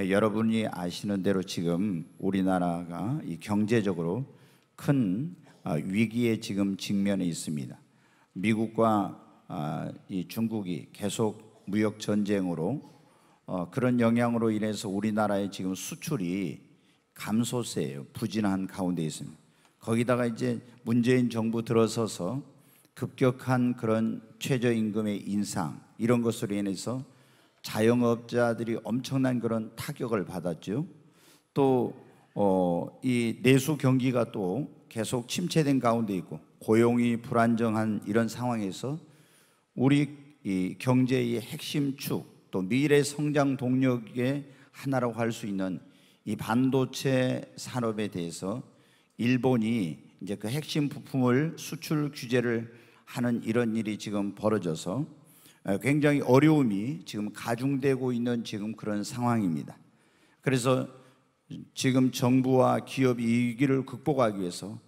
예, 여러분이 아시는 대로 지금 우리나라가 이 경제적으로 큰 아, 위기에 지금 직면해 있습니다. 미국과 아, 이 중국이 계속 무역 전쟁으로 어, 그런 영향으로 인해서 우리나라의 지금 수출이 감소세예요. 부진한 가운데 있습니다. 거기다가 이제 문재인 정부 들어서서 급격한 그런 최저임금의 인상 이런 것으로 인해서 자영업자들이 엄청난 그런 타격을 받았죠. 또 어, 이 내수 경기가 또 계속 침체된 가운데 있고 고용이 불안정한 이런 상황에서 우리 이 경제의 핵심 축, 또 미래 성장 동력의 하나라고 할 수 있는 이 반도체 산업에 대해서 일본이 이제 그 핵심 부품을 수출 규제를 하는 이런 일이 지금 벌어져서 어, 굉장히 어려움이 지금 가중되고 있는 지금 그런 상황입니다. 그래서 지금 정부와 기업이 위기를 극복하기 위해서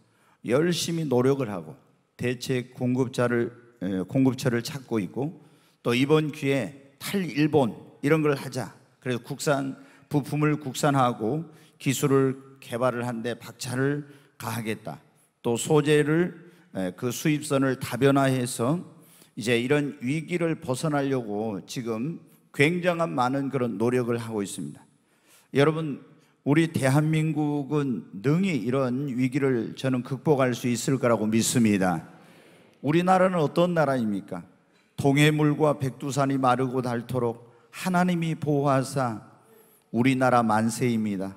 열심히 노력을 하고 대책 공급자를 어, 공급처를 찾고 있고 또 이번 기회 탈일본 이런 걸 하자. 그래서 국산 부품을 국산화하고 기술을 개발을 한 데 박차를 가하겠다. 또 소재를 그 수입선을 다변화해서 이제 이런 위기를 벗어나려고 지금 굉장한 많은 그런 노력을 하고 있습니다. 여러분, 우리 대한민국은 능히 이런 위기를 저는 극복할 수 있을 거라고 믿습니다. 우리나라는 어떤 나라입니까? 동해물과 백두산이 마르고 닳도록 하나님이 보호하사 우리나라 만세입니다.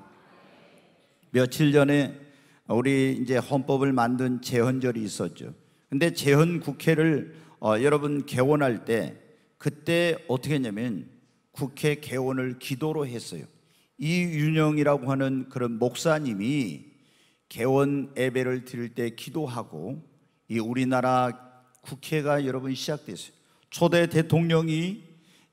며칠 전에 우리 이제 헌법을 만든 재헌절이 있었죠. 근데 재헌 국회를 어, 여러분 개원할 때 그때 어떻게 했냐면 국회 개원을 기도로 했어요. 이윤영이라고 하는 그런 목사님이 개원 예배를 드릴 때 기도하고 이 우리나라 국회가 여러분 시작됐어요. 초대 대통령이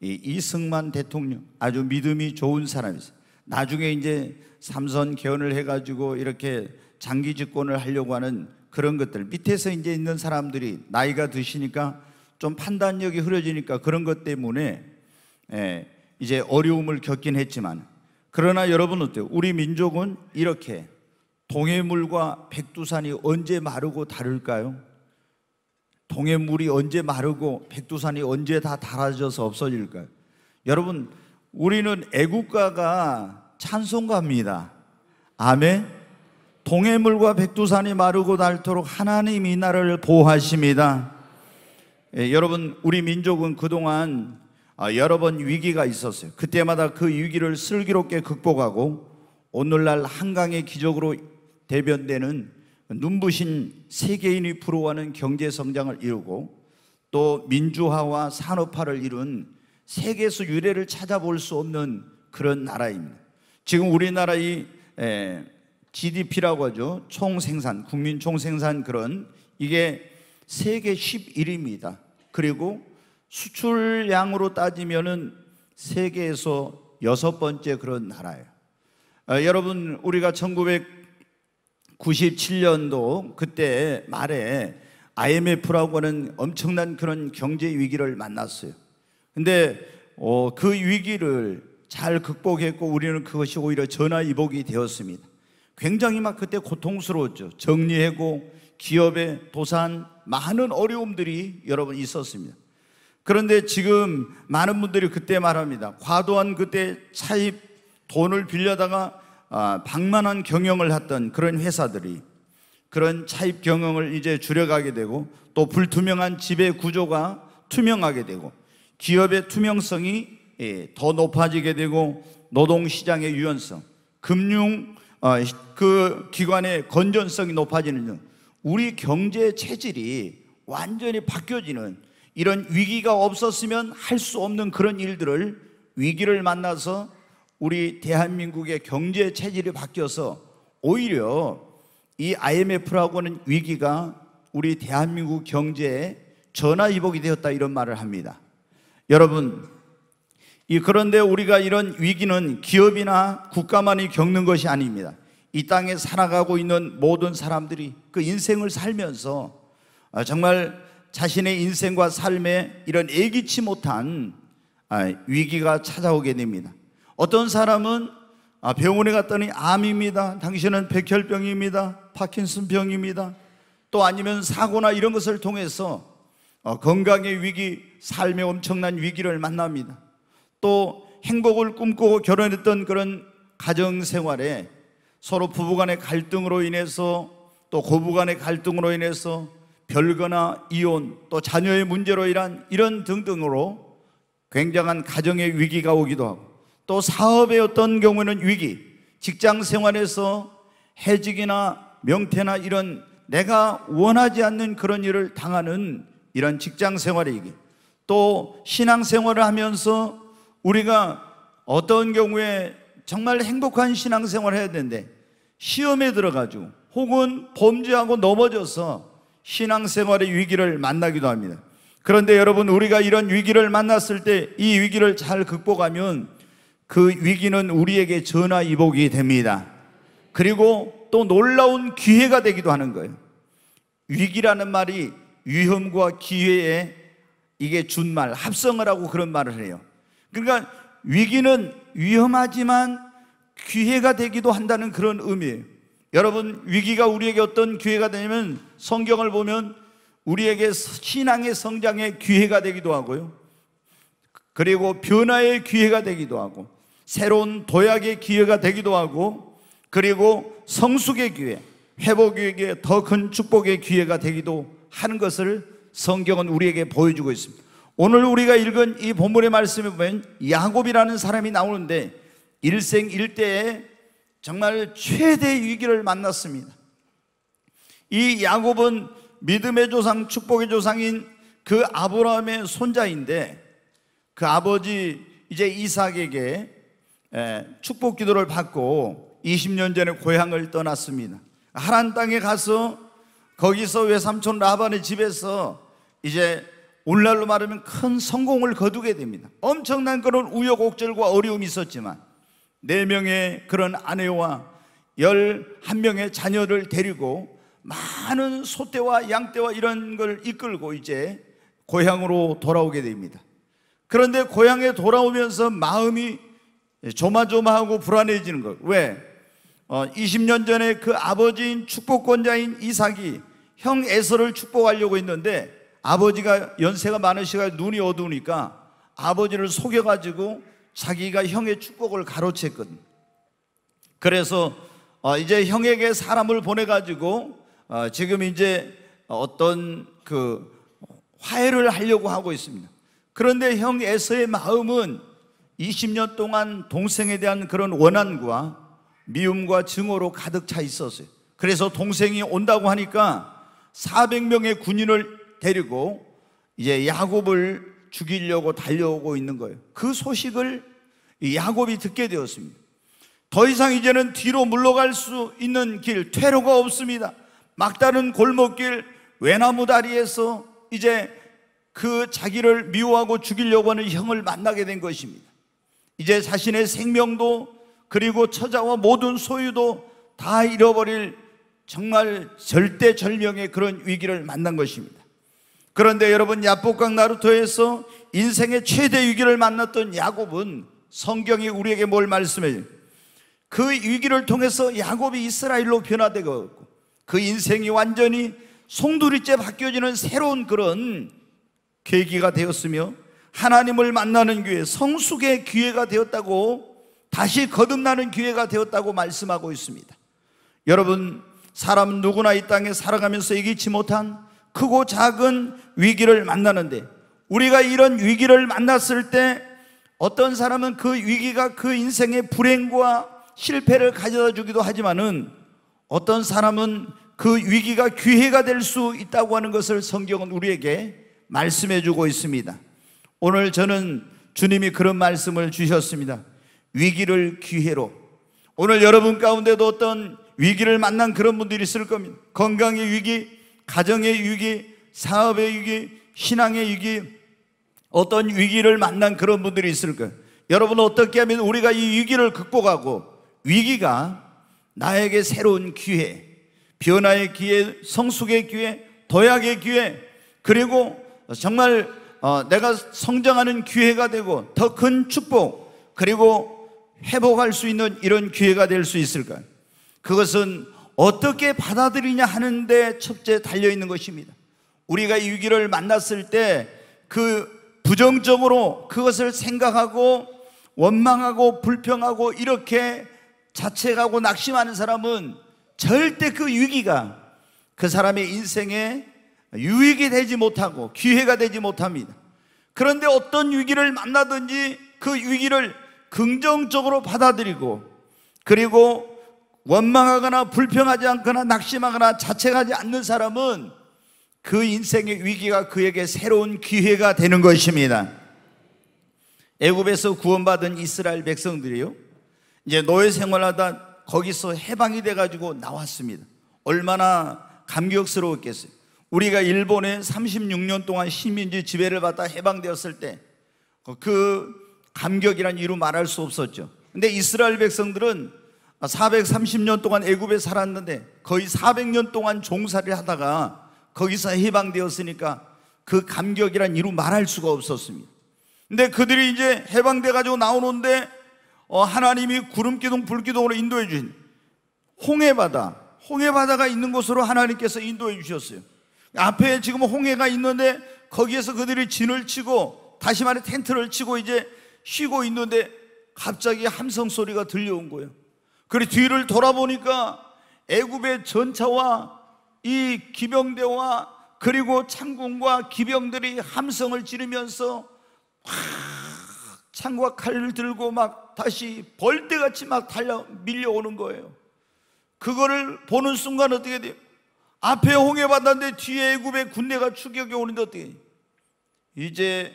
이승만 대통령 아주 믿음이 좋은 사람이었요 나중에 이제 삼선 개헌을 해가지고 이렇게 장기 집권을 하려고 하는 그런 것들 밑에서 이제 있는 사람들이 나이가 드시니까 좀 판단력이 흐려지니까 그런 것 때문에 예, 이제 어려움을 겪긴 했지만 그러나 여러분 어때요? 우리 민족은 이렇게 동해물과 백두산이 언제 마르고 다를까요? 동해물이 언제 마르고 백두산이 언제 다 닳아져서 없어질까요? 여러분 우리는 애국가가 찬송가입니다. 아멘. 동해물과 백두산이 마르고 닳도록 하나님 이나를 보호하십니다. 예, 여러분 우리 민족은 그동안 아, 여러 번 위기가 있었어요. 그때마다 그 위기를 슬기롭게 극복하고 오늘날 한강의 기적으로 대변되는 눈부신 세계인이 부러워는 경제 성장을 이루고 또 민주화와 산업화를 이룬 세계에서 유례를 찾아볼 수 없는 그런 나라입니다. 지금 우리나라의 GDP라고 예, 하죠. 총생산, 국민 총생산 그런 이게 세계 11위입니다. 그리고 수출량으로 따지면은 세계에서 여섯 번째 그런 나라예요. 아, 여러분 우리가 1997년도 그때 말에 IMF라고 하는 엄청난 그런 경제 위기를 만났어요. 근데 어, 그 위기를 잘 극복했고 우리는 그것이 오히려 전화위복이 되었습니다. 굉장히 막 그때 고통스러웠죠. 정리해고 기업의 도산 많은 어려움들이 여러분 있었습니다. 그런데 지금 많은 분들이 그때 말합니다. 과도한 그때 차입 돈을 빌려다가 아, 방만한 경영을 했던 그런 회사들이 그런 차입 경영을 이제 줄여가게 되고 또 불투명한 지배 구조가 투명하게 되고 기업의 투명성이 예, 더 높아지게 되고 노동시장의 유연성, 금융 어, 그 기관의 건전성이 높아지는 등 우리 경제 체질이 완전히 바뀌어지는 이런 위기가 없었으면 할 수 없는 그런 일들을 위기를 만나서 우리 대한민국의 경제 체질이 바뀌어서 오히려 이 IMF라고는 하 위기가 우리 대한민국 경제에 전화위복이 되었다 이런 말을 합니다. 여러분, 그런데 우리가 이런 위기는 기업이나 국가만이 겪는 것이 아닙니다. 이 땅에 살아가고 있는 모든 사람들이 그 인생을 살면서 아, 정말 자신의 인생과 삶에 이런 애기치 못한 아, 위기가 찾아오게 됩니다. 어떤 사람은 아, 병원에 갔더니 암입니다. 당신은 백혈병입니다. 파킨슨병입니다. 또 아니면 사고나 이런 것을 통해서 어, 건강의 위기, 삶의 엄청난 위기를 만납니다. 또 행복을 꿈꾸고 결혼했던 그런 가정 생활에 서로 부부간의 갈등으로 인해서 또 고부간의 갈등으로 인해서 별거나 이혼 또 자녀의 문제로 인한 이런 등등으로 굉장한 가정의 위기가 오기도 하고 또 사업의 어떤 경우에는 위기 직장 생활에서 해직이나 명퇴나 이런 내가 원하지 않는 그런 일을 당하는 이런 직장 생활의 위기 또 신앙 생활을 하면서 우리가 어떤 경우에 정말 행복한 신앙생활을 해야 되는데 시험에 들어가지고 혹은 범죄하고 넘어져서 신앙생활의 위기를 만나기도 합니다. 그런데 여러분 우리가 이런 위기를 만났을 때 이 위기를 잘 극복하면 그 위기는 우리에게 전화위복이 됩니다. 그리고 또 놀라운 기회가 되기도 하는 거예요. 위기라는 말이 위험과 기회에 이게 준말 합성을 하고 그런 말을 해요. 그러니까 위기는 위험하지만 기회가 되기도 한다는 그런 의미예요. 여러분, 위기가 우리에게 어떤 기회가 되냐면 성경을 보면 우리에게 신앙의 성장의 기회가 되기도 하고요. 그리고 변화의 기회가 되기도 하고, 새로운 도약의 기회가 되기도 하고, 그리고 성숙의 기회, 회복에게 더큰 축복의 기회가 되기도 하는 것을 성경은 우리에게 보여주고 있습니다. 오늘 우리가 읽은 이 본문의 말씀에 보면 야곱이라는 사람이 나오는데 일생 일대에 정말 최대 위기를 만났습니다. 이 야곱은 믿음의 조상, 축복의 조상인 그 아브라함의 손자인데 그 아버지 이제 이삭에게 축복 기도를 받고 20년 전에 고향을 떠났습니다. 하란 땅에 가서 거기서 외삼촌 라반의 집에서 이제 오늘날로 말하면 큰 성공을 거두게 됩니다. 엄청난 그런 우여곡절과 어려움이 있었지만 네 명의 그런 아내와 열한 명의 자녀를 데리고 많은 소떼와 양떼와 이런 걸 이끌고 이제 고향으로 돌아오게 됩니다. 그런데 고향에 돌아오면서 마음이 조마조마하고 불안해지는 것. 왜? 어, 20년 전에 그 아버지인 축복권자인 이삭이 형 에서를 축복하려고 했는데 아버지가 연세가 많으시가 눈이 어두우니까 아버지를 속여가지고 자기가 형의 축복을 가로챘거든. 그래서 어, 이제 형에게 사람을 보내가지고 어, 지금 이제 어떤 그 화해를 하려고 하고 있습니다. 그런데 형 에서의 마음은 20년 동안 동생에 대한 그런 원한과 미움과 증오로 가득 차 있었어요. 그래서 동생이 온다고 하니까 400명의 군인을 데리고 이제 야곱을 죽이려고 달려오고 있는 거예요. 그 소식을 야곱이 듣게 되었습니다. 더 이상 이제는 뒤로 물러갈 수 있는 길, 퇴로가 없습니다. 막다른 골목길, 외나무 다리에서 이제 그 자기를 미워하고 죽이려고 하는 형을 만나게 된 것입니다. 이제 자신의 생명도 그리고 처자와 모든 소유도 다 잃어버릴 정말 절대절명의 그런 위기를 만난 것입니다. 그런데 여러분 야복강 나루토에서 인생의 최대 위기를 만났던 야곱은 성경이 우리에게 뭘 말씀해요? 그 위기를 통해서 야곱이 이스라엘로 변화되고 그 인생이 완전히 송두리째 바뀌어지는 새로운 그런 계기가 되었으며 하나님을 만나는 기회, 성숙의 기회가 되었다고 다시 거듭나는 기회가 되었다고 말씀하고 있습니다. 여러분, 사람 누구나 이 땅에 살아가면서 이기지 못한 크고 작은 위기를 만나는데 우리가 이런 위기를 만났을 때 어떤 사람은 그 위기가 그 인생의 불행과 실패를 가져다 주기도 하지만은 어떤 사람은 그 위기가 기회가 될 수 있다고 하는 것을 성경은 우리에게 말씀해 주고 있습니다. 오늘 저는 주님이 그런 말씀을 주셨습니다. 위기를 기회로. 오늘 여러분 가운데도 어떤 위기를 만난 그런 분들이 있을 겁니다. 건강의 위기, 가정의 위기, 사업의 위기, 신앙의 위기, 어떤 위기를 만난 그런 분들이 있을 거예요. 여러분 어떻게 하면 우리가 이 위기를 극복하고 위기가 나에게 새로운 기회, 변화의 기회, 성숙의 기회, 도약의 기회, 그리고 정말 어, 내가 성장하는 기회가 되고 더 큰 축복, 그리고 회복할 수 있는 이런 기회가 될 수 있을까? 그것은 어떻게 받아들이냐 하는데 첫째 달려 있는 것입니다. 우리가 이 위기를 만났을 때 그 부정적으로 그것을 생각하고 원망하고 불평하고 이렇게 자책하고 낙심하는 사람은 절대 그 위기가 그 사람의 인생에 유익이 되지 못하고 기회가 되지 못합니다. 그런데 어떤 위기를 만나든지 그 위기를 긍정적으로 받아들이고 그리고 원망하거나 불평하지 않거나 낙심하거나 자책하지 않는 사람은 그 인생의 위기가 그에게 새로운 기회가 되는 것입니다. 애굽에서 구원받은 이스라엘 백성들이요. 이제 노예 생활하다 거기서 해방이 돼 가지고 나왔습니다. 얼마나 감격스러웠겠어요. 우리가 일본에 36년 동안 식민지 지배를 받다 해방되었을 때 그 감격이란 이유로 말할 수 없었죠. 근데 이스라엘 백성들은 430년 동안 애굽에 살았는데 거의 400년 동안 종살이를 하다가 거기서 해방되었으니까 그 감격이란 이루 말할 수가 없었습니다. 근데 그들이 이제 해방돼 가지고 나오는데 어, 하나님이 구름 기둥 불 기둥으로 인도해 주신 홍해 바다, 홍해 바다가 있는 곳으로 하나님께서 인도해 주셨어요. 앞에 지금 홍해가 있는데 거기에서 그들이 진을 치고 다시 말해 텐트를 치고 이제 쉬고 있는데 갑자기 함성 소리가 들려온 거예요. 그리 뒤를 돌아보니까 애굽의 전차와 이 기병대와 그리고 창군과 기병들이 함성을 지르면서 창과 칼을 들고 막 다시 벌떼같이 막 달려 밀려오는 거예요. 그거를 보는 순간 어떻게 돼요? 앞에 홍해 바다인데 뒤에 애굽의 군대가 추격해 오는데 어떻게 돼요? 이제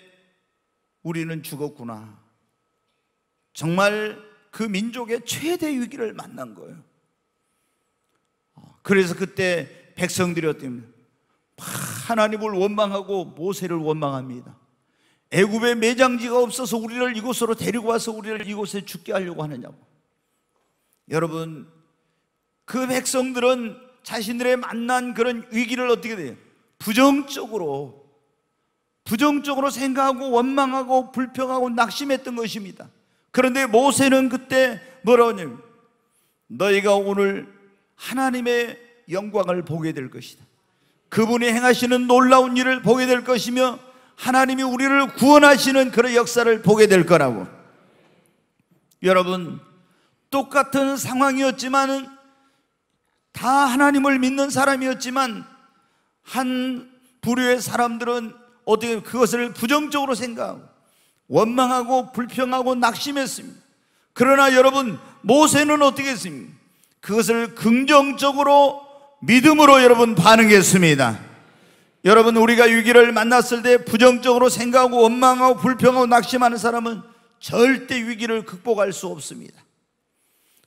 우리는 죽었구나. 정말 그 민족의 최대 위기를 만난 거예요. 그래서 그때 백성들이 어떻니다 하나님을 원망하고 모세를 원망합니다. 애굽에 매장지가 없어서 우리를 이곳으로 데리고 와서 우리를 이곳에 죽게 하려고 하느냐고. 여러분, 그 백성들은 자신들의 만난 그런 위기를 어떻게 돼요? 부정적으로, 부정적으로 생각하고 원망하고 불평하고 낙심했던 것입니다. 그런데 모세는 그때 뭐라고냐? 너희가 오늘 하나님의 영광을 보게 될 것이다. 그분이 행하시는 놀라운 일을 보게 될 것이며 하나님이 우리를 구원하시는 그런 역사를 보게 될 거라고. 여러분, 똑같은 상황이었지만다 하나님을 믿는 사람이었지만 한 부류의 사람들은 어떻게 그것을 부정적으로 생각하고 원망하고 불평하고 낙심했습니다. 그러나 여러분, 모세는 어떻게 했습니까? 그것을 긍정적으로 믿음으로 여러분 반응했습니다. 여러분, 우리가 위기를 만났을 때 부정적으로 생각하고 원망하고 불평하고 낙심하는 사람은 절대 위기를 극복할 수 없습니다.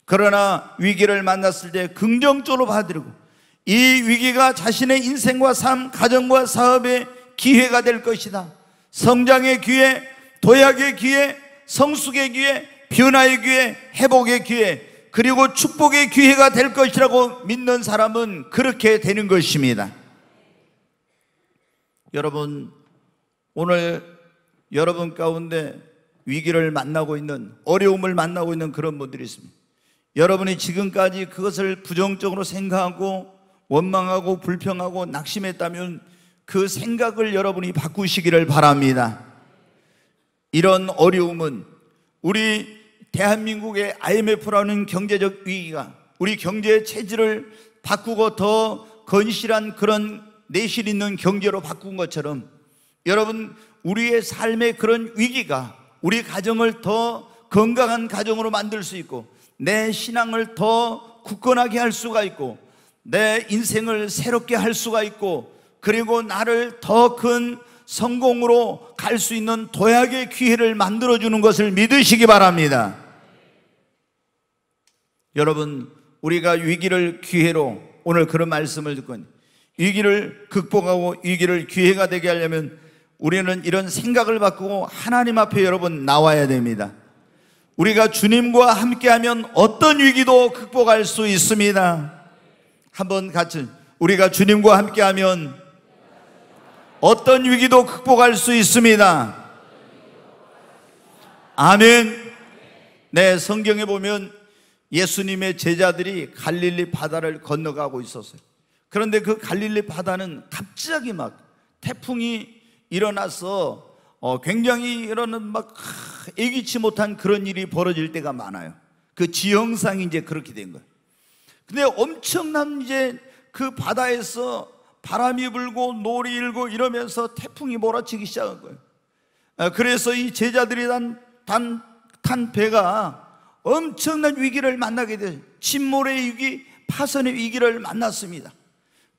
그러나 위기를 만났을 때 긍정적으로 받아들이고 이 위기가 자신의 인생과 삶, 가정과 사업의 기회가 될 것이다. 성장의 기회, 도약의 기회, 성숙의 기회, 변화의 기회, 회복의 기회, 그리고 축복의 기회가 될 것이라고 믿는 사람은 그렇게 되는 것입니다. 여러분, 오늘 여러분 가운데 위기를 만나고 있는, 어려움을 만나고 있는 그런 분들이 있습니다. 여러분이 지금까지 그것을 부정적으로 생각하고 원망하고 불평하고 낙심했다면 그 생각을 여러분이 바꾸시기를 바랍니다. 이런 어려움은 우리 대한민국의 IMF라는 경제적 위기가 우리 경제 체질을 바꾸고 더 건실한 그런 내실 있는 경제로 바꾼 것처럼 여러분 우리의 삶의 그런 위기가 우리 가정을 더 건강한 가정으로 만들 수 있고 내 신앙을 더 굳건하게 할 수가 있고 내 인생을 새롭게 할 수가 있고 그리고 나를 더큰 성공으로 갈 수 있는 도약의 기회를 만들어주는 것을 믿으시기 바랍니다. 여러분, 우리가 위기를 기회로 오늘 그런 말씀을 듣고 위기를 극복하고 위기를 기회가 되게 하려면 우리는 이런 생각을 바꾸고 하나님 앞에 여러분 나와야 됩니다. 우리가 주님과 함께하면 어떤 위기도 극복할 수 있습니다. 한번 같이 우리가 주님과 함께하면 어떤 위기도 극복할 수 있습니다. 아멘. 네, 성경에 보면 예수님의 제자들이 갈릴리 바다를 건너가고 있었어요. 그런데 그 갈릴리 바다는 갑자기 막 태풍이 일어나서 어, 굉장히 이런 막 예기치 못한 그런 일이 벌어질 때가 많아요. 그지형상 이제 그렇게 된 거예요. 근데 엄청난 이제 그 바다에서 바람이 불고 노이 일고 이러면서 태풍이 몰아치기 시작한 거예요. 아, 그래서 이 제자들이 단, 단, 탄 배가 엄청난 위기를 만나게 돼 침몰의 위기, 파선의 위기를 만났습니다.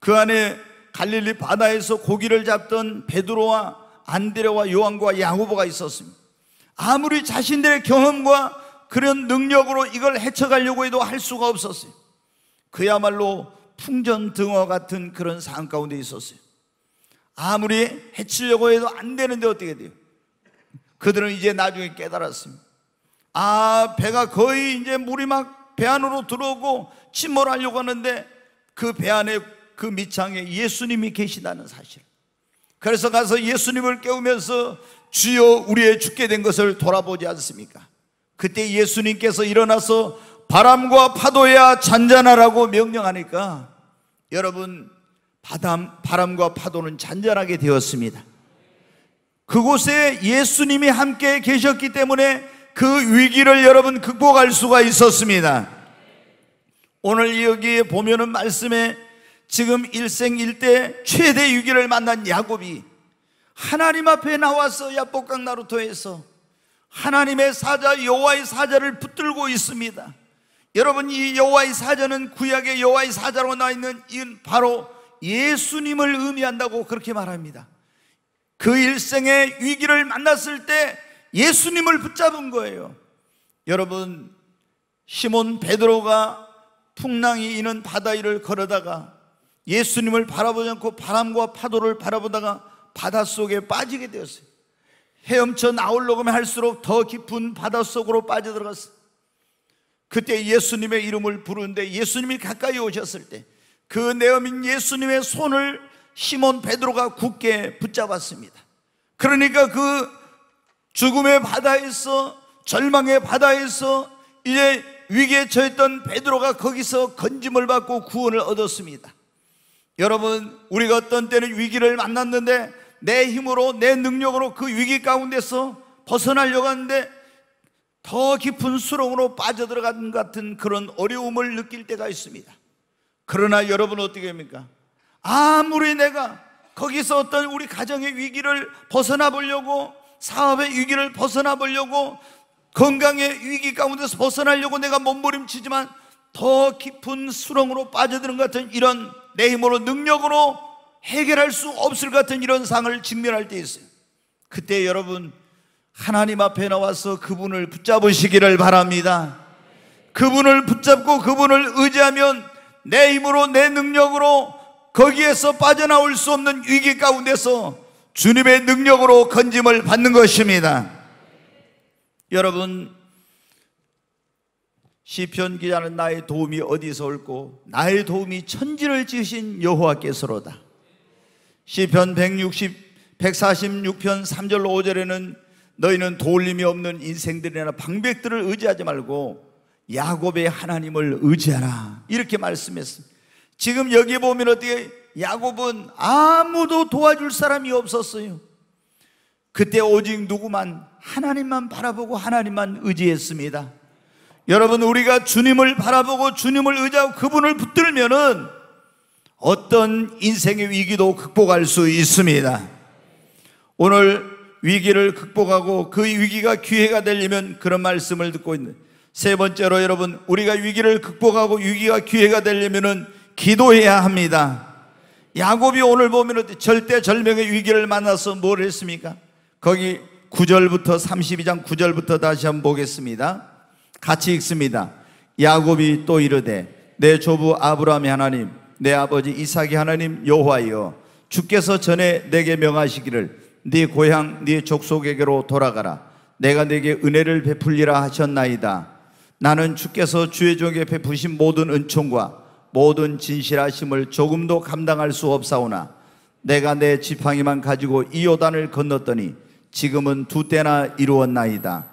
그 안에 갈릴리 바다에서 고기를 잡던 베드로와 안드레와 요한과 야고보가 있었습니다. 아무리 자신들의 경험과 그런 능력으로 이걸 헤쳐가려고 해도 할 수가 없었어요. 그야말로 풍전 등어 같은 그런 상황 가운데 있었어요. 아무리 해치려고 해도 안 되는데 어떻게 돼요? 그들은 이제 나중에 깨달았습니다. 아, 배가 거의 이제 물이 막 배 안으로 들어오고 침몰하려고 하는데 그 배 안에 그 밑창에 예수님이 계시다는 사실. 그래서 가서 예수님을 깨우면서 주여 우리의 죽게 된 것을 돌아보지 않습니까? 그때 예수님께서 일어나서 바람과 파도야 잔잔하라고 명령하니까 여러분 바람, 바람과 파도는 잔잔하게 되었습니다. 그곳에 예수님이 함께 계셨기 때문에 그 위기를 여러분 극복할 수가 있었습니다. 오늘 여기 보면은 말씀에 지금 일생일대 최대 위기를 만난 야곱이 하나님 앞에 나와서 야복강 나루토에서 하나님의 사자 여호와의 사자를 붙들고 있습니다. 여러분 이 여호와의 사자는 구약의 여호와의 사자로 나 있는 이 바로 예수님을 의미한다고 그렇게 말합니다. 그 일생의 위기를 만났을 때 예수님을 붙잡은 거예요. 여러분 시몬 베드로가 풍랑이 이는 바다 위를 걸어다가 예수님을 바라보지 않고 바람과 파도를 바라보다가 바닷속에 빠지게 되었어요. 헤엄쳐 나오려고 할수록 더 깊은 바닷속으로 빠져들어갔어요. 그때 예수님의 이름을 부르는데 예수님이 가까이 오셨을 때 그 내어민 예수님의 손을 시몬 베드로가 굳게 붙잡았습니다. 그러니까 그 죽음의 바다에서 절망의 바다에서 이제 위기에 처했던 베드로가 거기서 건짐을 받고 구원을 얻었습니다. 여러분, 우리가 어떤 때는 위기를 만났는데 내 힘으로 내 능력으로 그 위기 가운데서 벗어나려고 하는데 더 깊은 수렁으로 빠져들어간 같은 그런 어려움을 느낄 때가 있습니다. 그러나 여러분 어떻게 합니까? 아무리 내가 거기서 어떤 우리 가정의 위기를 벗어나 보려고 사업의 위기를 벗어나 보려고 건강의 위기 가운데서 벗어나려고 내가 몸부림치지만 더 깊은 수렁으로 빠져드는 같은 이런 내 힘으로 능력으로 해결할 수 없을 같은 이런 상을 직면할 때 있어요. 그때 여러분 하나님 앞에 나와서 그분을 붙잡으시기를 바랍니다. 그분을 붙잡고 그분을 의지하면 내 힘으로 내 능력으로 거기에서 빠져나올 수 없는 위기 가운데서 주님의 능력으로 건짐을 받는 것입니다. 여러분 시편 기자는 나의 도움이 어디서 올고 나의 도움이 천지를 지으신 여호와께서로다. 시편 160 146편 3절로 5절에는 너희는 도울림이 없는 인생들이나 방백들을 의지하지 말고 야곱의 하나님을 의지하라. 이렇게 말씀했습니다. 지금 여기 보면 어떻게 야곱은 아무도 도와줄 사람이 없었어요. 그때 오직 누구만 하나님만 바라보고 하나님만 의지했습니다. 여러분 우리가 주님을 바라보고 주님을 의지하고 그분을 붙들면은 어떤 인생의 위기도 극복할 수 있습니다. 오늘 위기를 극복하고 그 위기가 기회가 되려면 그런 말씀을 듣고 있는 세 번째로 여러분 우리가 위기를 극복하고 위기가 기회가 되려면은 기도해야 합니다. 야곱이 오늘 보면 절대 절명의 위기를 만나서 뭘 했습니까? 거기 9절부터 32장 9절부터 다시 한번 보겠습니다. 같이 읽습니다. 야곱이 또 이르되 내 조부 아브라함이 하나님 내 아버지 이삭이 하나님 여호와여 주께서 전에 내게 명하시기를 네 고향 네 족속에게로 돌아가라 내가 네게 은혜를 베풀리라 하셨나이다 나는 주께서 주의 종에게 베푸신 모든 은총과 모든 진실하심을 조금도 감당할 수 없사오나 내가 내 지팡이만 가지고 이 요단을 건넜더니 지금은 두 때나 이루었나이다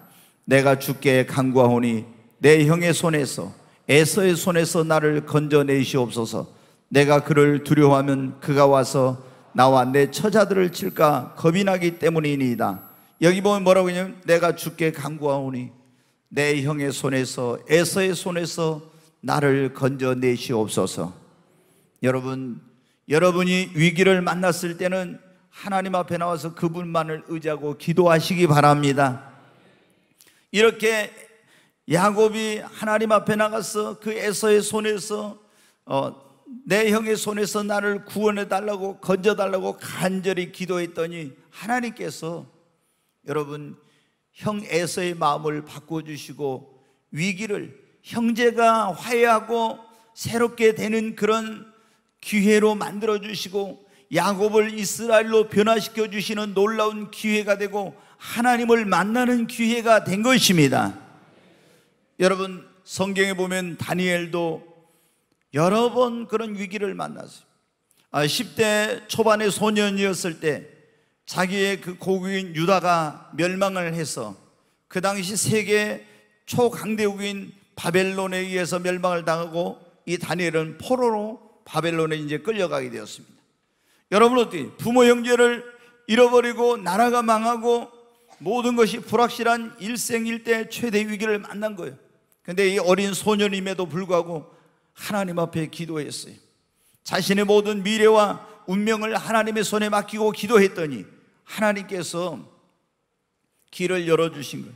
내가 주께 간구하오니 내 형의 손에서 에서의 손에서 나를 건져내시옵소서 내가 그를 두려워하면 그가 와서 나와 내 처자들을 칠까 겁이 나기 때문이니이다. 여기 보면 뭐라고 했냐면 내가 죽게 강구하오니 내 형의 손에서 에서의 손에서 나를 건져내시옵소서. 여러분, 여러분이 위기를 만났을 때는 하나님 앞에 나와서 그분만을 의지하고 기도하시기 바랍니다. 이렇게 야곱이 하나님 앞에 나가서 그 에서의 손에서 어, 내 형의 손에서 나를 구원해 달라고 건져 달라고 간절히 기도했더니 하나님께서 여러분 형 에서의 마음을 바꿔 주시고 위기를 형제가 화해하고 새롭게 되는 그런 기회로 만들어 주시고 야곱을 이스라엘로 변화시켜 주시는 놀라운 기회가 되고 하나님을 만나는 기회가 된 것입니다. 여러분 성경에 보면 다니엘도 여러 번 그런 위기를 만났어요. 10대 아, 초반의 소년이었을 때 자기의 그 고국인 유다가 멸망을 해서 그 당시 세계 초강대국인 바벨론에 의해서 멸망을 당하고 이 다니엘은 포로로 바벨론에 이제 끌려가게 되었습니다. 여러분 어떻 부모 형제를 잃어버리고 나라가 망하고 모든 것이 불확실한 일생일대 최대 위기를 만난 거예요. 근데 이 어린 소년임에도 불구하고 하나님 앞에 기도했어요. 자신의 모든 미래와 운명을 하나님의 손에 맡기고 기도했더니 하나님께서 길을 열어주신 거예요.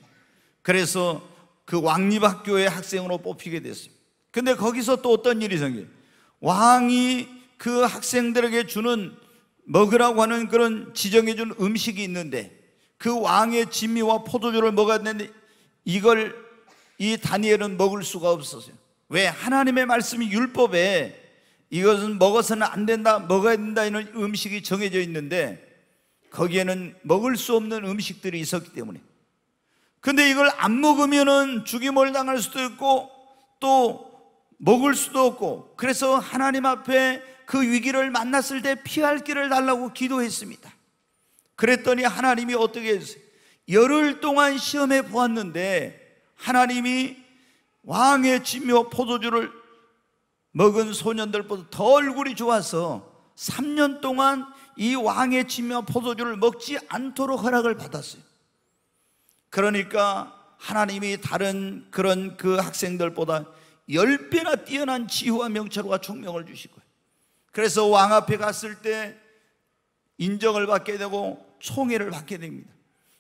그래서 그 왕립학교의 학생으로 뽑히게 됐어요. 근데 거기서 또 어떤 일이 생겨요? 왕이 그 학생들에게 주는 먹으라고 하는 그런 지정해 준 음식이 있는데 그 왕의 진미와 포도주를 먹었는데 이걸 이 다니엘은 먹을 수가 없었어요. 왜 하나님의 말씀이 율법에 이것은 먹어서는 안 된다, 먹어야 된다 이런 음식이 정해져 있는데 거기에는 먹을 수 없는 음식들이 있었기 때문에. 근데 이걸 안 먹으면은 죽임을 당할 수도 있고 또 먹을 수도 없고 그래서 하나님 앞에 그 위기를 만났을 때 피할 길을 달라고 기도했습니다. 그랬더니 하나님이 어떻게 해주세요? 열흘 동안 시험해 보았는데 하나님이 왕의 지묘 포도주를 먹은 소년들보다 더 얼굴이 좋아서 3년 동안 이 왕의 지묘 포도주를 먹지 않도록 허락을 받았어요. 그러니까 하나님이 다른 그런 그 학생들보다 10배나 뛰어난 지혜와 명철과 총명을 주실거예요 그래서 왕 앞에 갔을 때 인정을 받게 되고 총애를 받게 됩니다.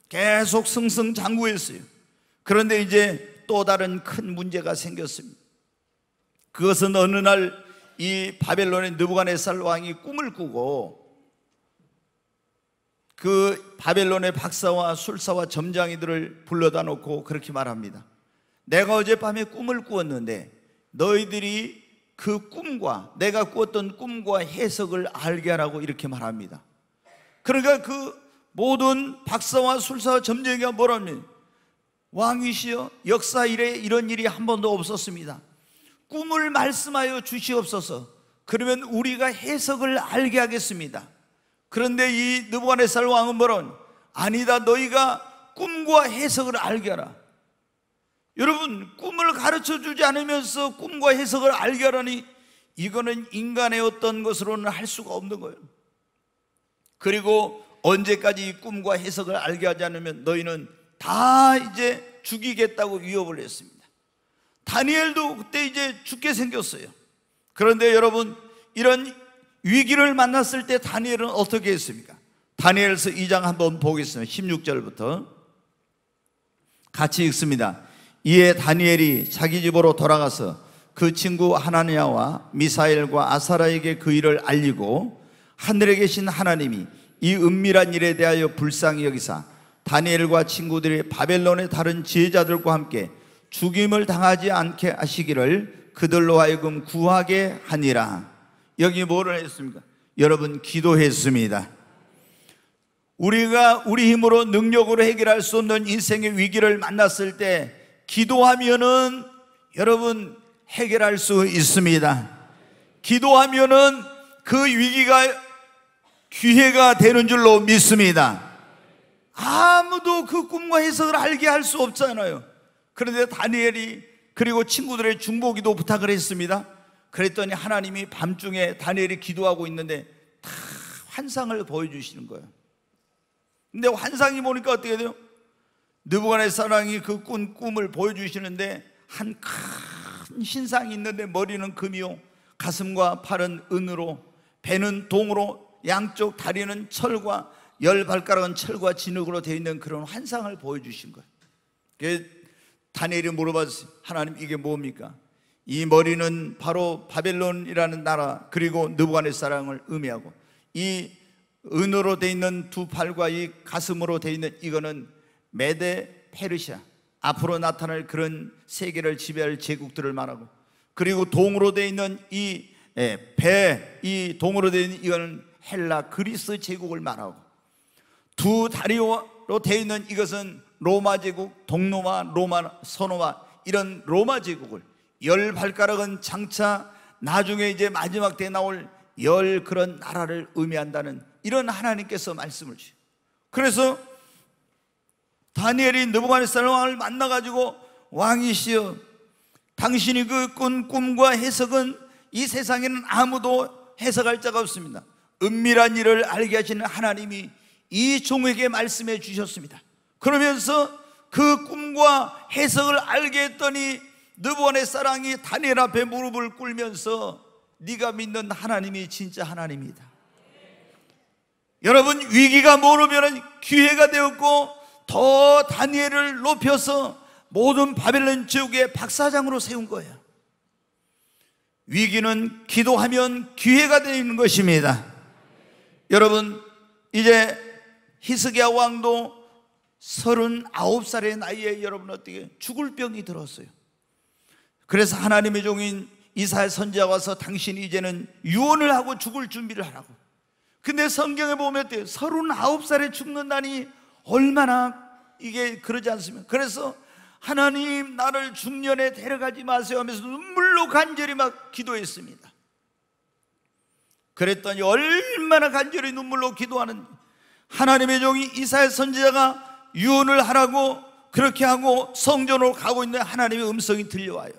계속 승승장구했어요. 그런데 이제 또 다른 큰 문제가 생겼습니다. 그것은 어느 날 이 바벨론의 느부갓네살 왕이 꿈을 꾸고 그 바벨론의 박사와 술사와 점장이들을 불러다 놓고 그렇게 말합니다. 내가 어젯밤에 꿈을 꾸었는데 너희들이 그 꿈과 내가 꾸었던 꿈과 해석을 알게 하라고 이렇게 말합니다. 그러니까 그 모든 박사와 술사와 점쟁이가 뭐라니 왕이시여 역사 이래 이런 일이 한 번도 없었습니다. 꿈을 말씀하여 주시옵소서. 그러면 우리가 해석을 알게 하겠습니다. 그런데 이 느부갓네살 왕은 뭐론 아니다 너희가 꿈과 해석을 알게 하라. 여러분 꿈을 가르쳐 주지 않으면서 꿈과 해석을 알게 하라니 이거는 인간의 어떤 것으로는 할 수가 없는 거예요. 그리고 언제까지 꿈과 해석을 알게 하지 않으면 너희는 다 이제 죽이겠다고 위협을 했습니다. 다니엘도 그때 이제 죽게 생겼어요. 그런데 여러분 이런 위기를 만났을 때 다니엘은 어떻게 했습니까? 다니엘서 2장 한번 보겠습니다. 16절부터 같이 읽습니다. 이에 다니엘이 자기 집으로 돌아가서 그 친구 하나니아와 미사엘과 아사라에게 그 일을 알리고 하늘에 계신 하나님이 이 은밀한 일에 대하여 불쌍히 여기사 다니엘과 친구들이 바벨론의 다른 지혜자들과 함께 죽임을 당하지 않게 하시기를 그들로 하여금 구하게 하니라. 여기 뭐를 했습니까? 여러분 기도했습니다. 우리가 우리 힘으로 능력으로 해결할 수 없는 인생의 위기를 만났을 때 기도하면은 여러분 해결할 수 있습니다. 기도하면은 그 위기가 기회가 되는 줄로 믿습니다. 아무도 그 꿈과 해석을 알게 할 수 없잖아요. 그런데 다니엘이 그리고 친구들의 중보기도 부탁을 했습니다. 그랬더니 하나님이 밤중에 다니엘이 기도하고 있는데 다 환상을 보여주시는 거예요. 근데 환상이 보니까 어떻게 돼요? 느부갓네살왕이 그꾼 꿈을 보여주시는데 한 큰 신상이 있는데 머리는 금이요 가슴과 팔은 은으로 배는 동으로 양쪽 다리는 철과 열 발가락은 철과 진흙으로 되어 있는 그런 환상을 보여주신 거예요. 그 다니엘이 물어봤어요. 하나님 이게 뭡니까? 이 머리는 바로 바벨론이라는 나라 그리고 느부간의 사랑을 의미하고 이 은으로 되어 있는 두 팔과 이 가슴으로 되어 있는 이거는 메데 페르시아 앞으로 나타날 그런 세계를 지배할 제국들을 말하고 그리고 동으로 되어 있는 이 배이 예, 동으로 되어 있는 이거는 헬라 그리스 제국을 말하고 두 다리로 되어 있는 이것은 로마 제국, 동로마, 로마, 선로마 이런 로마 제국을 열 발가락은 장차 나중에 이제 마지막 때 나올 열 그런 나라를 의미한다는 이런 하나님께서 말씀을 주시. 그래서 다니엘이 느부갓네살 왕을 만나 가지고 왕이시여 당신이 그 꾼 꿈과 해석은 이 세상에는 아무도 해석할 자가 없습니다. 은밀한 일을 알게 하시는 하나님이 이 종에게 말씀해 주셨습니다. 그러면서 그 꿈과 해석을 알게 했더니 느번의 사랑이 다니엘 앞에 무릎을 꿇면서 네가 믿는 하나님이 진짜 하나님이다. 여러분 위기가 모르면 기회가 되었고 더 다니엘을 높여서 모든 바벨론 지옥의 박사장으로 세운 거예요. 위기는 기도하면 기회가 되는 것입니다. 여러분 이제 히스기야 왕도 39살의 나이에 여러분 어떻게 죽을 병이 들었어요. 그래서 하나님의 종인 이사야 선지자 와서 당신이 제는 유언을 하고 죽을 준비를 하라고. 근데 성경에 보면 39살에 죽는다니 얼마나 이게 그러지 않습니까? 그래서 하나님 나를 중년에 데려가지 마세요 하면서 눈물로 간절히 막 기도했습니다. 그랬더니 얼마나 간절히 눈물로 기도하는 하나님의 종이 이사의 선지자가 유언을 하라고 그렇게 하고 성전으로 가고 있는 하나님의 음성이 들려와요.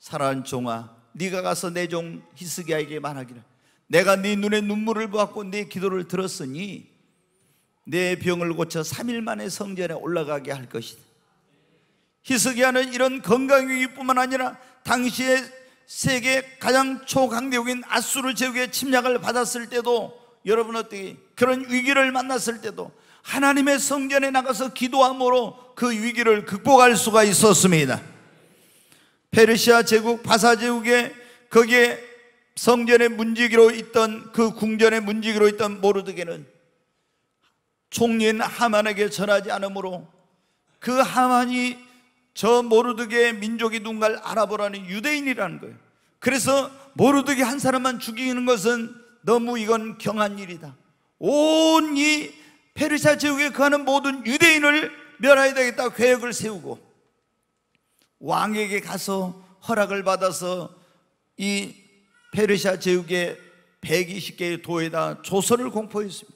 사랑하는 종아, 네가 가서 내 종 히스기야에게 말하기를 내가 네 눈에 눈물을 보았고 네 기도를 들었으니 내 병을 고쳐 3일 만에 성전에 올라가게 할 것이다. 히스기야는 이런 건강 위기뿐만 아니라 당시의 세계 가장 초강대국인 아수르 제국의 침략을 받았을 때도 여러분 어떻게 그런 위기를 만났을 때도 하나님의 성전에 나가서 기도함으로 그 위기를 극복할 수가 있었습니다. 페르시아 제국 바사 제국에 거기에 성전의 문지기로 있던 그 궁전의 문지기로 있던 모르드게는 총리인 하만에게 전하지 않으므로 그 하만이 저 모르드게 민족이 누군가를 알아보라는 유대인이라는 거예요. 그래서 모르드게 한 사람만 죽이는 것은 너무 이건 경한 일이다. 온이 페르시아 제국에 거하는 모든 유대인을 멸해야 되겠다 계획을 세우고 왕에게 가서 허락을 받아서 이 페르시아 제국의 120개의 도에다 조서를 공포했습니다.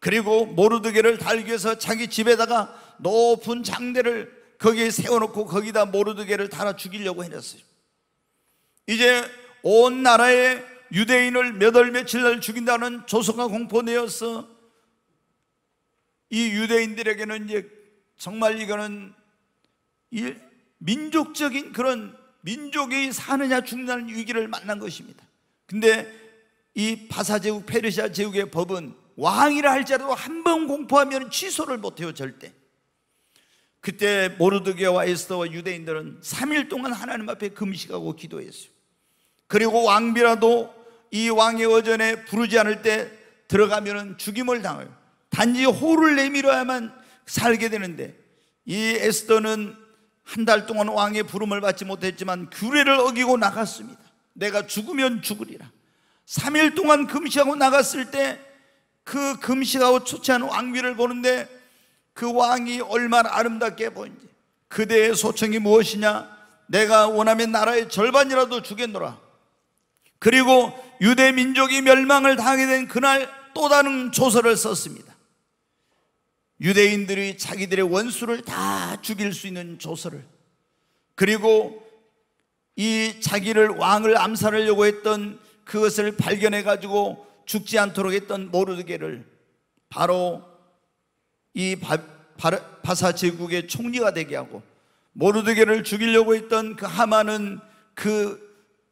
그리고 모르드게를 달기 위해서 자기 집에다가 높은 장대를 거기에 세워놓고 거기다 모르드게를 달아 죽이려고 해냈어요. 이제 온 나라에 유대인을 몇 월 며칠 날 죽인다는 조서가 공포되어서 이 유대인들에게는 이제 정말 이거는 민족적인 그런 민족이 사느냐 죽느냐는 위기를 만난 것입니다. 근데 이 바사 제국 페르시아 제국의 법은 왕이라 할지라도 한 번 공포하면 취소를 못해요 절대. 그때 모르드게와 에스더와 유대인들은 3일 동안 하나님 앞에 금식하고 기도했어요. 그리고 왕비라도 이 왕의 어전에 부르지 않을 때 들어가면 죽임을 당해요. 단지 호를 내밀어야만 살게 되는데 이 에스더는 한 달 동안 왕의 부름을 받지 못했지만 규례를 어기고 나갔습니다. 내가 죽으면 죽으리라. 3일 동안 금식하고 나갔을 때 그 금식하고 초췌한 왕비를 보는데 그 왕이 얼마나 아름답게 보인지 그대의 소청이 무엇이냐 내가 원하면 나라의 절반이라도 주겠노라 그리고 유대 민족이 멸망을 당하게 된 그날 또 다른 조서를 썼습니다. 유대인들이 자기들의 원수를 다 죽일 수 있는 조서를 그리고 이 자기를 왕을 암살하려고 했던 그것을 발견해 가지고 죽지 않도록 했던 모르드게를 바로 이 바, 바사 제국의 총리가 되게 하고 모르드게를 죽이려고 했던 그 하마는 그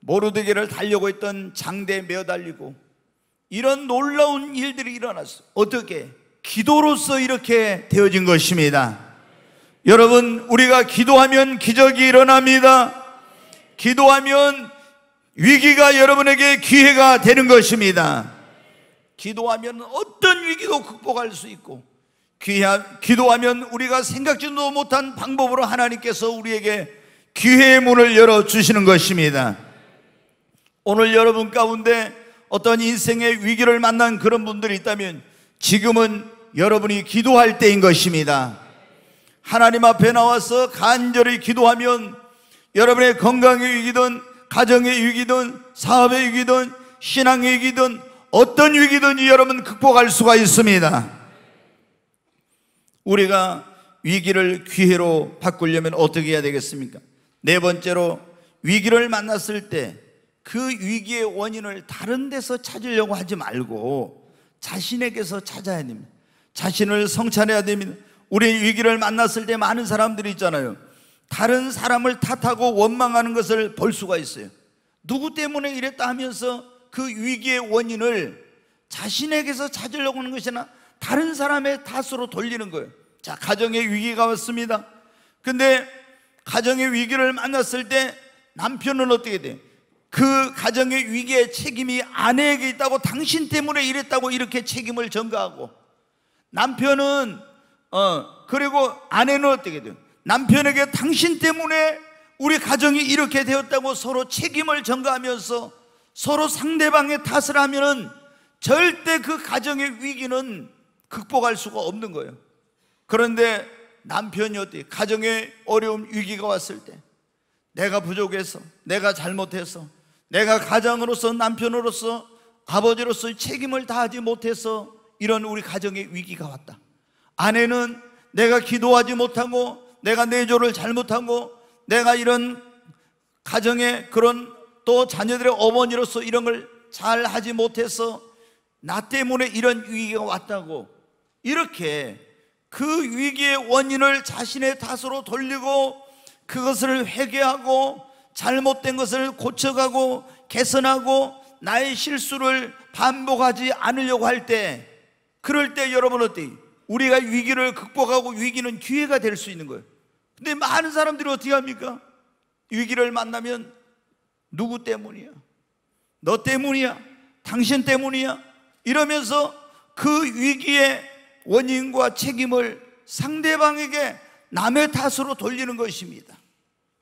모르드게를 달려고 했던 장대에 매달리고 이런 놀라운 일들이 일어났어. 어떻게? 기도로서 이렇게 되어진 것입니다. 여러분, 우리가 기도하면 기적이 일어납니다. 기도하면 위기가 여러분에게 기회가 되는 것입니다. 기도하면 어떤 위기도 극복할 수 있고, 기도하면 우리가 생각지도 못한 방법으로 하나님께서 우리에게 기회의 문을 열어주시는 것입니다. 오늘 여러분 가운데 어떤 인생의 위기를 만난 그런 분들이 있다면 지금은 여러분이 기도할 때인 것입니다. 하나님 앞에 나와서 간절히 기도하면 여러분의 건강의 위기든 가정의 위기든 사업의 위기든 신앙의 위기든 어떤 위기든지 여러분 극복할 수가 있습니다. 우리가 위기를 기회로 바꾸려면 어떻게 해야 되겠습니까? 네 번째로 위기를 만났을 때그 위기의 원인을 다른 데서 찾으려고 하지 말고 자신에게서 찾아야 됩니다. 자신을 성찰해야 됩니다. 우리 위기를 만났을 때 많은 사람들이 있잖아요. 다른 사람을 탓하고 원망하는 것을 볼 수가 있어요. 누구 때문에 이랬다 하면서 그 위기의 원인을 자신에게서 찾으려고 하는 것이나 다른 사람의 탓으로 돌리는 거예요. 자, 가정의 위기가 왔습니다. 근데 가정의 위기를 만났을 때 남편은 어떻게 돼? 그 가정의 위기의 책임이 아내에게 있다고 당신 때문에 이랬다고 이렇게 책임을 전가하고 남편은 어 그리고 아내는 어떻게 돼요? 남편에게 당신 때문에 우리 가정이 이렇게 되었다고 서로 책임을 전가하면서 서로 상대방의 탓을 하면은 절대 그 가정의 위기는 극복할 수가 없는 거예요. 그런데 남편이 어때? 가정의 어려움 위기가 왔을 때 내가 부족해서 내가 잘못해서 내가 가장으로서 남편으로서 아버지로서 책임을 다하지 못해서 이런 우리 가정의 위기가 왔다. 아내는 내가 기도하지 못하고 내가 내조를 잘못하고 내가 이런 가정의 그런 또 자녀들의 어머니로서 이런 걸잘 하지 못해서 나 때문에 이런 위기가 왔다고 이렇게 그 위기의 원인을 자신의 탓으로 돌리고 그것을 회개하고 잘못된 것을 고쳐가고 개선하고 나의 실수를 반복하지 않으려고 할 때 그럴 때 여러분 어때? 우리가 위기를 극복하고 위기는 기회가 될 수 있는 거예요 근데 많은 사람들이 어떻게 합니까? 위기를 만나면 누구 때문이야? 너 때문이야? 당신 때문이야? 이러면서 그 위기의 원인과 책임을 상대방에게 남의 탓으로 돌리는 것입니다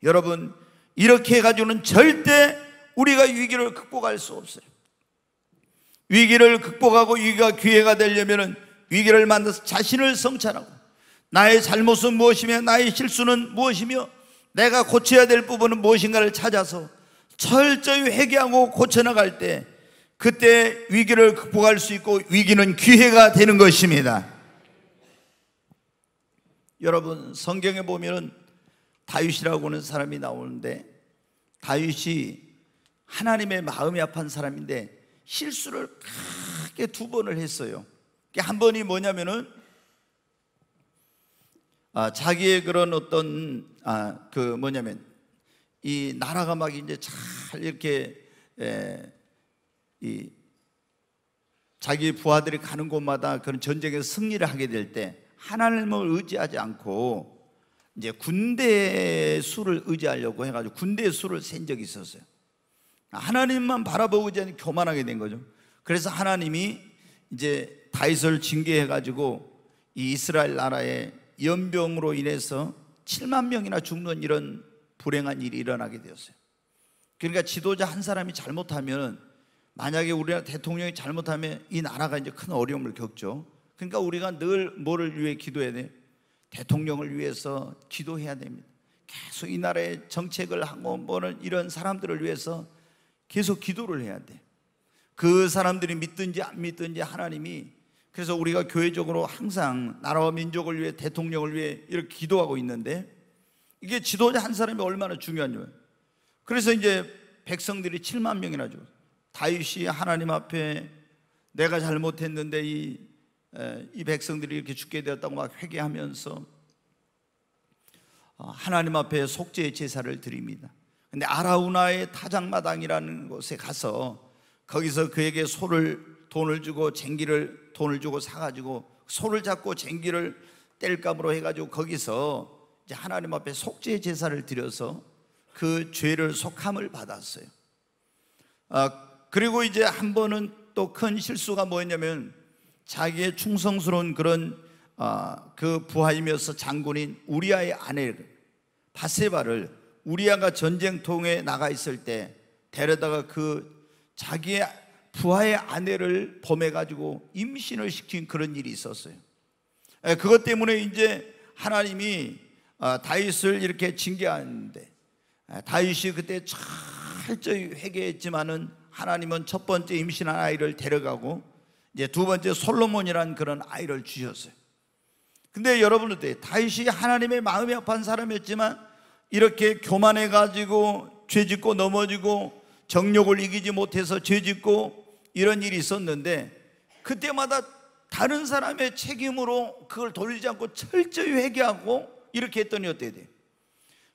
여러분 이렇게 해가지고는 절대 우리가 위기를 극복할 수 없어요. 위기를 극복하고 위기가 기회가 되려면 위기를 만나서 자신을 성찰하고 나의 잘못은 무엇이며 나의 실수는 무엇이며 내가 고쳐야 될 부분은 무엇인가를 찾아서 철저히 회개하고 고쳐나갈 때 그때 위기를 극복할 수 있고 위기는 기회가 되는 것입니다. 여러분 성경에 보면은 다윗이라고 하는 사람이 나오는데 다윗이 하나님의 마음이 아픈 사람인데 실수를 크게 두 번을 했어요. 한 번이 뭐냐면은 아, 자기의 그런 어떤 아, 그 뭐냐면 이 나라가 막 이제 잘 이렇게 에, 이 자기 부하들이 가는 곳마다 그런 전쟁에서 승리를 하게 될 때 하나님을 의지하지 않고 이제 군대 수를 의지하려고 해가지고 군대 수를 센 적이 있었어요. 하나님만 바라보고 이제 교만하게 된 거죠. 그래서 하나님이 이제 다윗을 징계해가지고 이 이스라엘 나라에 연병으로 인해서 7만 명이나 죽는 이런 불행한 일이 일어나게 되었어요. 그러니까 지도자 한 사람이 잘못하면 만약에 우리나라 대통령이 잘못하면 이 나라가 이제 큰 어려움을 겪죠. 그러니까 우리가 늘 뭐를 위해 기도해야 돼 대통령을 위해서 기도해야 됩니다. 계속 이 나라의 정책을 하고 뭐는 이런 사람들을 위해서 계속 기도를 해야 돼. 그 사람들이 믿든지 안 믿든지 하나님이 그래서 우리가 교회적으로 항상 나라와 민족을 위해 대통령을 위해 이렇게 기도하고 있는데 이게 지도자 한 사람이 얼마나 중요하냐. 그래서 이제 백성들이 7만 명이나 죠. 다윗이 하나님 앞에 내가 잘못했는데 이이 백성들이 이렇게 죽게 되었다고 막 회개하면서 어, 하나님 앞에 속죄의 제사를 드립니다. 근데 아라우나의 타작마당이라는 곳에 가서 거기서 그에게 소를 돈을 주고 쟁기를 돈을 주고 사가지고 소를 잡고 쟁기를 뗄감으로 해가지고 거기서 이제 하나님 앞에 속죄의 제사를 드려서 그 죄를 속함을 받았어요. 아, 그리고 이제 한 번은 또 큰 실수가 뭐였냐면 자기의 충성스러운 그런 아, 그 부하이면서 장군인 우리아의 아내 바세바를 우리아가 전쟁통에 나가 있을 때 데려다가 그 자기의 부하의 아내를 범해가지고 임신을 시킨 그런 일이 있었어요. 예, 그것 때문에 이제 하나님이 아, 다윗을 이렇게 징계하는데 예, 다윗이 그때 철저히 회개했지만은 하나님은 첫 번째 임신한 아이를 데려가고 이제 두 번째 솔로몬이란 그런 아이를 주셨어요. 근데 여러분 어 다윗이 하나님의 마음이 아픈 사람이었지만 이렇게 교만해 가지고 죄짓고 넘어지고 정욕을 이기지 못해서 죄짓고 이런 일이 있었는데 그때마다 다른 사람의 책임으로 그걸 돌리지 않고 철저히 회개하고 이렇게 했더니 어때야 돼?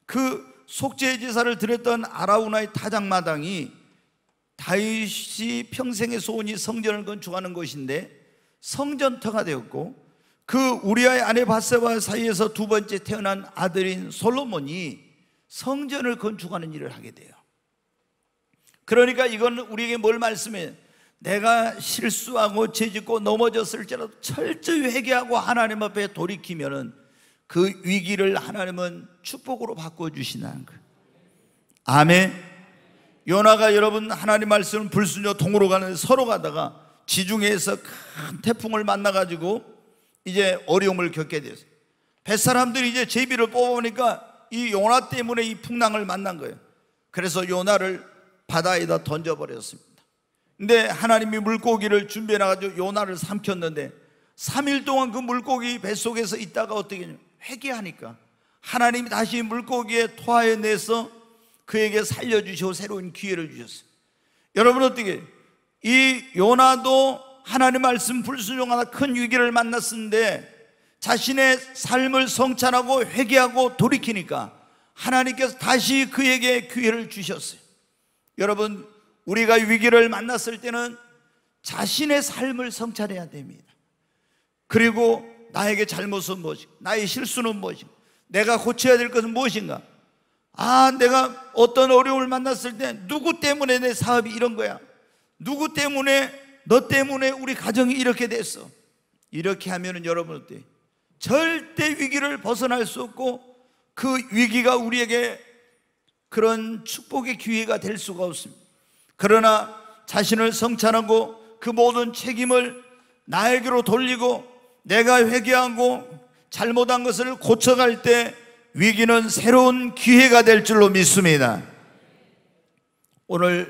그 속죄제사를 드렸던 아라우나의 타작마당이 다윗이 평생의 소원이 성전을 건축하는 것인데 성전터가 되었고 그 우리아의 아내 바세바 사이에서 두 번째 태어난 아들인 솔로몬이 성전을 건축하는 일을 하게 돼요. 그러니까 이건 우리에게 뭘 말씀해? 내가 실수하고 죄짓고 넘어졌을지라도 철저히 회개하고 하나님 앞에 돌이키면그 위기를 하나님은 축복으로 바꿔 주신다는 거예요. 그. 아멘. 요나가 여러분 하나님 말씀 을 불순여 동으로 가는 서로 가다가 지중해에서 큰 태풍을 만나 가지고 이제 어려움을 겪게 되었어요. 뱃사람들이 이제 제비를 뽑아보니까 이 요나 때문에 이 풍랑을 만난 거예요. 그래서 요나를 바다에다 던져버렸습니다. 근데 하나님이 물고기를 준비해 놔가지고 요나를 삼켰는데 3일 동안 그 물고기 뱃속에서 있다가 어떻게 했냐. 회개하니까 하나님이 다시 물고기에 토하여 내서 그에게 살려주시고 새로운 기회를 주셨어요. 여러분 어떻게 이 요나도 하나님 말씀 불순종하다 큰 위기를 만났는데 자신의 삶을 성찰하고 회개하고 돌이키니까 하나님께서 다시 그에게 기회를 주셨어요. 여러분 우리가 위기를 만났을 때는 자신의 삶을 성찰해야 됩니다. 그리고 나에게 잘못은 무엇인가? 나의 실수는 무엇인가? 내가 고쳐야 될 것은 무엇인가? 아, 내가 어떤 어려움을 만났을 때 누구 때문에 내 사업이 이런 거야? 누구 때문에 너 때문에 우리 가정이 이렇게 됐어? 이렇게 하면은 여러분 어때? 절대 위기를 벗어날 수 없고 그 위기가 우리에게 그런 축복의 기회가 될 수가 없습니다. 그러나 자신을 성찰하고 그 모든 책임을 나에게로 돌리고 내가 회개하고 잘못한 것을 고쳐갈 때 위기는 새로운 기회가 될 줄로 믿습니다. 오늘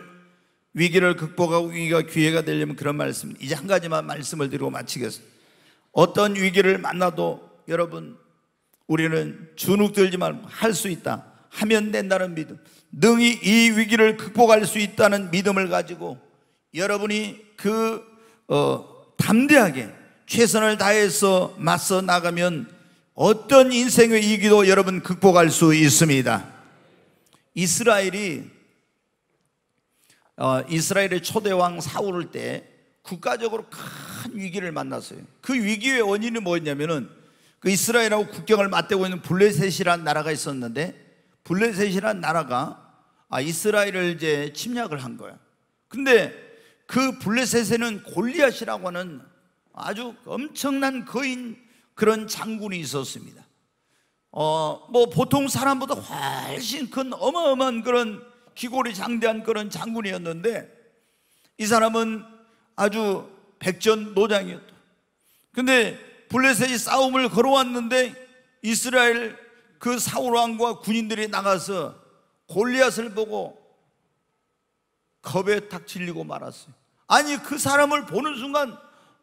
위기를 극복하고 위기가 기회가 되려면 그런 말씀, 이제 한 가지만 말씀을 드리고 마치겠습니다. 어떤 위기를 만나도 여러분, 우리는 주눅들지만 할수 있다. 하면 된다는 믿음. 능히 이 위기를 극복할 수 있다는 믿음을 가지고 여러분이 그, 어, 담대하게 최선을 다해서 맞서 나가면 어떤 인생의 이기도 여러분 극복할 수 있습니다. 이스라엘이 어, 이스라엘의 초대왕 사울을 때 국가적으로 큰 위기를 만났어요. 그 위기의 원인이 뭐였냐면은 그 이스라엘하고 국경을 맞대고 있는 블레셋이라는 나라가 있었는데 블레셋이라는 나라가 아, 이스라엘을 이제 침략을 한 거야. 근데 그 블레셋에는 골리앗이라고 하는 아주 엄청난 거인 그런 장군이 있었습니다. 어, 뭐 보통 사람보다 훨씬 큰 어마어마한 그런 기골이 장대한 그런 장군이었는데 이 사람은 아주 백전노장이었다. 근데 블레셋이 싸움을 걸어왔는데 이스라엘 그 사울 왕과 군인들이 나가서 골리앗을 보고 겁에 탁 질리고 말았어요. 아니 그 사람을 보는 순간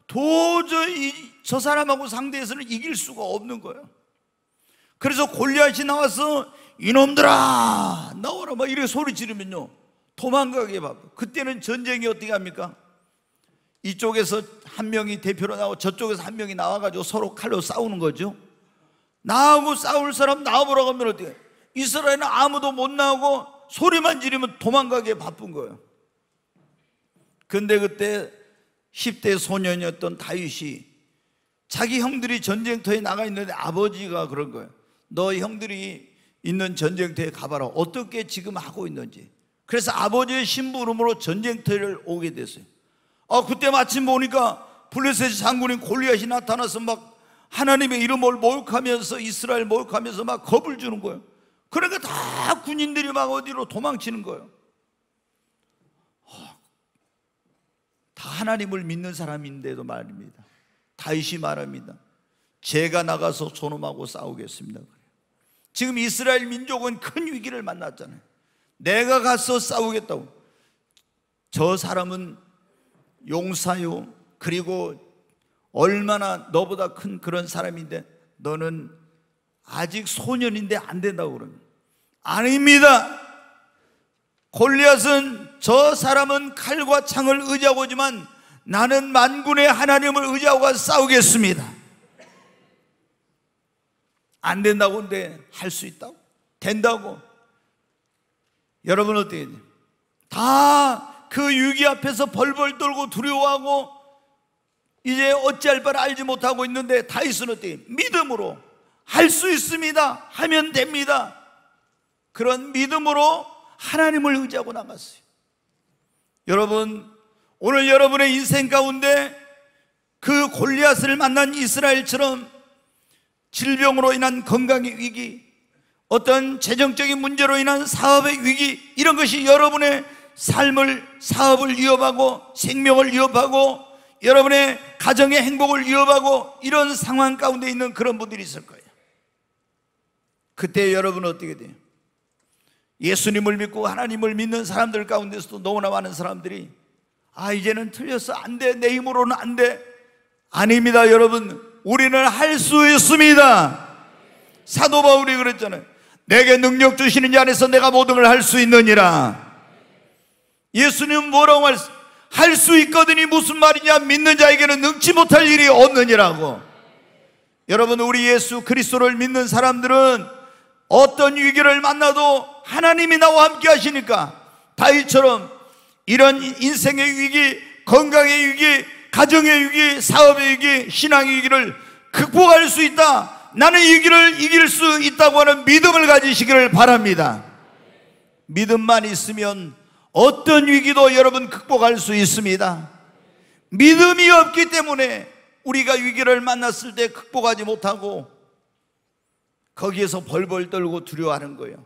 도저히 저 사람하고 상대해서는 이길 수가 없는 거예요. 그래서 골리앗이 나와서 이놈들아 나오라 막 이래 소리 지르면요 도망가게 바빠. 그때는 전쟁이 어떻게 합니까? 이쪽에서 한 명이 대표로 나오고 저쪽에서 한 명이 나와가지고 서로 칼로 싸우는 거죠. 나하고 싸울 사람 나와보라고 하면 어때요 이스라엘은 아무도 못 나오고 소리만 지르면 도망가게 바쁜 거예요. 근데 그때 10대 소년이었던 다윗이 자기 형들이 전쟁터에 나가 있는데 아버지가 그런 거예요. 너 형들이 있는 전쟁터에 가봐라. 어떻게 지금 하고 있는지. 그래서 아버지의 심부름으로 전쟁터를 오게 됐어요. 아, 그때 마침 보니까 블레셋 장군인 골리앗이 나타나서 막 하나님의 이름을 모욕하면서 이스라엘 모욕하면서 막 겁을 주는 거예요. 그러니까 다 군인들이 막 어디로 도망치는 거예요. 하나님을 믿는 사람인데도 말입니다. 다윗이 말합니다. 제가 나가서 소놈하고 싸우겠습니다. 지금 이스라엘 민족은 큰 위기를 만났잖아요. 내가 가서 싸우겠다고. 저 사람은 용사요. 그리고 얼마나 너보다 큰 그런 사람인데 너는 아직 소년인데 안 된다고 그러면 아닙니다. 골리앗은 저 사람은 칼과 창을 의지하고지만 나는 만군의 하나님을 의지하고 싸우겠습니다. 안 된다고 근데 할 수 있다고? 된다고? 여러분 어떻게 해요? 다그 위기 앞에서 벌벌 떨고 두려워하고 이제 어찌할 바를 알지 못하고 있는데 다윗은 어때요? 믿음으로 할 수 있습니다. 하면 됩니다. 그런 믿음으로 하나님을 의지하고 나갔어요. 여러분, 오늘 여러분의 인생 가운데 그 골리앗을 만난 이스라엘처럼 질병으로 인한 건강의 위기, 어떤 재정적인 문제로 인한 사업의 위기, 이런 것이 여러분의 삶을, 사업을 위협하고 생명을 위협하고 여러분의 가정의 행복을 위협하고 이런 상황 가운데 있는 그런 분들이 있을 거예요. 그때 여러분은 어떻게 돼요? 예수님을 믿고 하나님을 믿는 사람들 가운데서도 너무나 많은 사람들이 아, 이제는 틀려서안 돼. 내 힘으로는 안 돼. 아닙니다, 여러분. 우리는 할 수 있습니다. 사도 바울이 그랬잖아요. 내게 능력 주시는 자 안에서 내가 모든 걸 할 수 있느니라. 예수님 뭐라고 말 할수 있거든이 무슨 말이냐? 믿는 자에게는 능치 못할 일이 없느니라고. 여러분, 우리 예수 그리스도를 믿는 사람들은 어떤 위기를 만나도 하나님이 나와 함께 하시니까 다윗처럼 이런 인생의 위기, 건강의 위기, 가정의 위기, 사업의 위기, 신앙의 위기를 극복할 수 있다. 나는 이 위기를 이길 수 있다고 하는 믿음을 가지시기를 바랍니다. 믿음만 있으면 어떤 위기도 여러분 극복할 수 있습니다. 믿음이 없기 때문에 우리가 위기를 만났을 때 극복하지 못하고 거기에서 벌벌 떨고 두려워하는 거예요.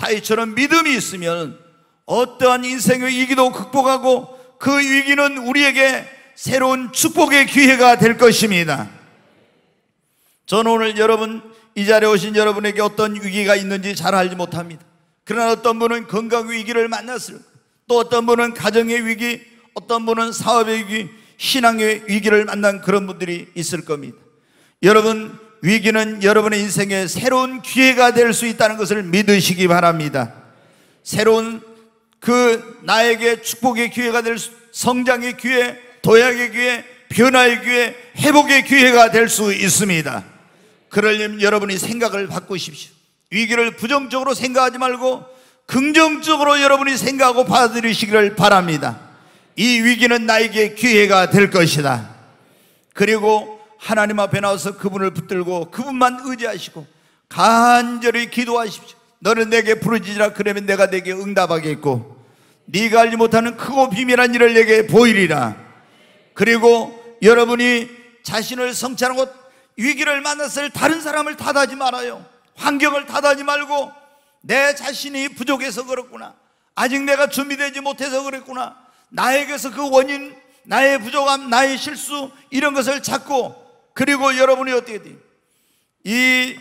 다윗처럼 믿음이 있으면 어떠한 인생의 위기도 극복하고 그 위기는 우리에게 새로운 축복의 기회가 될 것입니다. 저는 오늘 여러분 이 자리에 오신 여러분에게 어떤 위기가 있는지 잘 알지 못합니다. 그러나 어떤 분은 건강 위기를 만났을 또 어떤 분은 가정의 위기, 어떤 분은 사업의 위기, 신앙의 위기를 만난 그런 분들이 있을 겁니다. 여러분 위기는 여러분의 인생에 새로운 기회가 될 수 있다는 것을 믿으시기 바랍니다. 새로운 그 나에게 축복의 기회가 될 수, 성장의 기회, 도약의 기회, 변화의 기회, 회복의 기회가 될 수 있습니다. 그러려면 여러분이 생각을 바꾸십시오. 위기를 부정적으로 생각하지 말고 긍정적으로 여러분이 생각하고 받아들이시기를 바랍니다. 이 위기는 나에게 기회가 될 것이다. 그리고 하나님 앞에 나와서 그분을 붙들고 그분만 의지하시고 간절히 기도하십시오. 너는 내게 부르짖으라 그러면 내가 내게 응답하겠고 네가 알지 못하는 크고 비밀한 일을 내게 보이리라. 그리고 여러분이 자신을 성찰하고 위기를 만났을 다른 사람을 탓하지 말아요. 환경을 탓하지 말고 내 자신이 부족해서 그렇구나. 아직 내가 준비되지 못해서 그랬구나. 나에게서 그 원인, 나의 부족함, 나의 실수 이런 것을 찾고 그리고 여러분이 어떻게 돼요? 이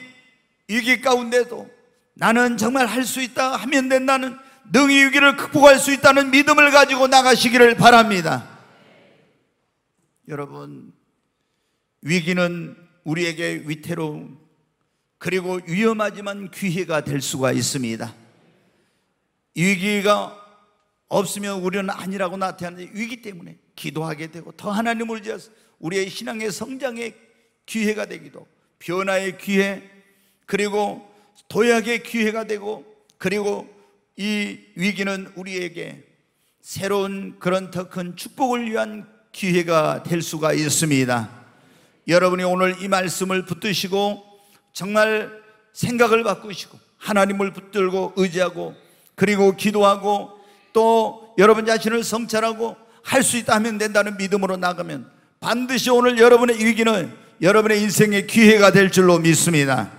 위기 가운데도 나는 정말 할 수 있다 하면 된다는 능히 위기를 극복할 수 있다는 믿음을 가지고 나가시기를 바랍니다. 여러분, 위기는 우리에게 위태로움, 그리고 위험하지만 기회가 될 수가 있습니다. 위기가 없으면 우리는 아니라고 나타나는데 위기 때문에 기도하게 되고 더 하나님을 지어서 우리의 신앙의 성장의 기회가 되기도 변화의 기회 그리고 도약의 기회가 되고 그리고 이 위기는 우리에게 새로운 그런 더 큰 축복을 위한 기회가 될 수가 있습니다. 여러분이 오늘 이 말씀을 붙드시고 정말 생각을 바꾸시고 하나님을 붙들고 의지하고 그리고 기도하고 또 여러분 자신을 성찰하고 할 수 있다 하면 된다는 믿음으로 나가면 반드시 오늘 여러분의 위기는 여러분의 인생의 기회가 될 줄로 믿습니다.